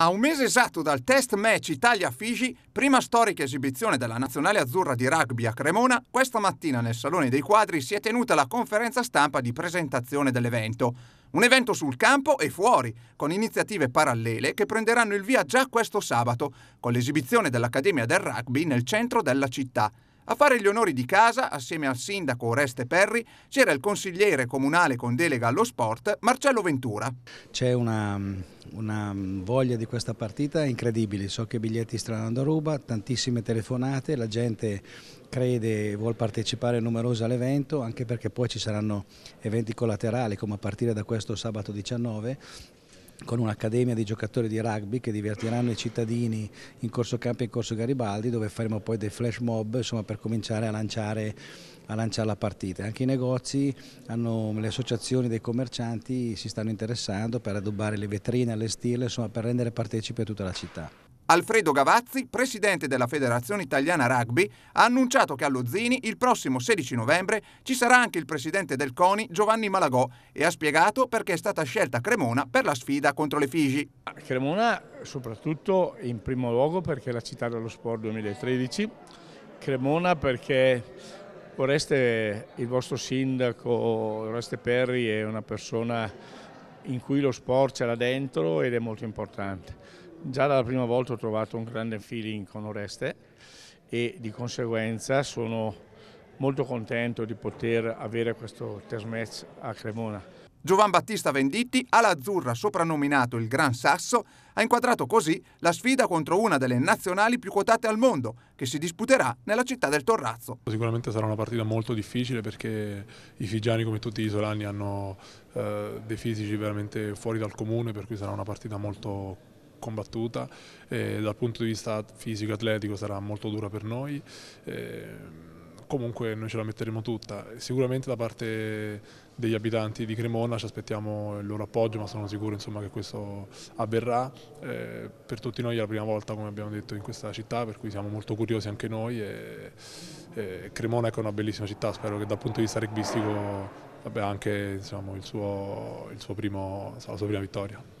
A un mese esatto dal test match Italia-Fiji, prima storica esibizione della nazionale azzurra di rugby a Cremona, questa mattina nel Salone dei Quadri si è tenuta la conferenza stampa di presentazione dell'evento. Un evento sul campo e fuori, con iniziative parallele che prenderanno il via già questo sabato, con l'esibizione dell'Accademia del Rugby nel centro della città. A fare gli onori di casa, assieme al sindaco Oreste Perri, c'era il consigliere comunale con delega allo sport Marcello Ventura. C'è una, una, voglia di questa partita incredibile, so che biglietti stanno a ruba, tantissime telefonate, la gente crede e vuole partecipare numerosa all'evento, anche perché poi ci saranno eventi collaterali come a partire da questo sabato 19 con un'accademia di giocatori di rugby che divertiranno i cittadini in Corso Campi e in Corso Garibaldi dove faremo poi dei flash mob insomma, per cominciare a lanciare, a lanciare, la partita. Anche i negozi, hanno, le associazioni dei commercianti si stanno interessando per addobbare le vetrine, allestirle, insomma, per rendere partecipe tutta la città. Alfredo Gavazzi, presidente della Federazione Italiana Rugby, ha annunciato che allo Zini il prossimo 16 novembre ci sarà anche il presidente del CONI Giovanni Malagò e ha spiegato perché è stata scelta Cremona per la sfida contro le Figi. Cremona soprattutto in primo luogo perché è la città dello sport 2013, Cremona perché Oreste, il vostro sindaco Oreste Perri è una persona in cui lo sport c'era dentro ed è molto importante Già dalla prima volta ho trovato un grande feeling con Oreste e di conseguenza sono molto contento di poter avere questo test match a Cremona. Giovan Battista Venditti, ala azzurra soprannominato il Gran Sasso, ha inquadrato così la sfida contro una delle nazionali più quotate al mondo, che si disputerà nella città del Torrazzo. Sicuramente sarà una partita molto difficile perché i figiani come tutti gli isolani hanno eh, dei fisici veramente fuori dal comune, per cui sarà una partita molto combattuta, eh, dal punto di vista fisico-atletico e sarà molto dura per noi. Eh, comunque noi ce la metteremo tutta. Sicuramente da parte degli abitanti di Cremona ci aspettiamo il loro appoggio, ma sono sicuro insomma, che questo avverrà. Eh, per tutti noi è la prima volta, come abbiamo detto, in questa città, per cui siamo molto curiosi anche noi. E, e Cremona è una bellissima città, spero che dal punto di vista rugbyistico abbia anche diciamo, il suo, il suo primo, la sua prima vittoria.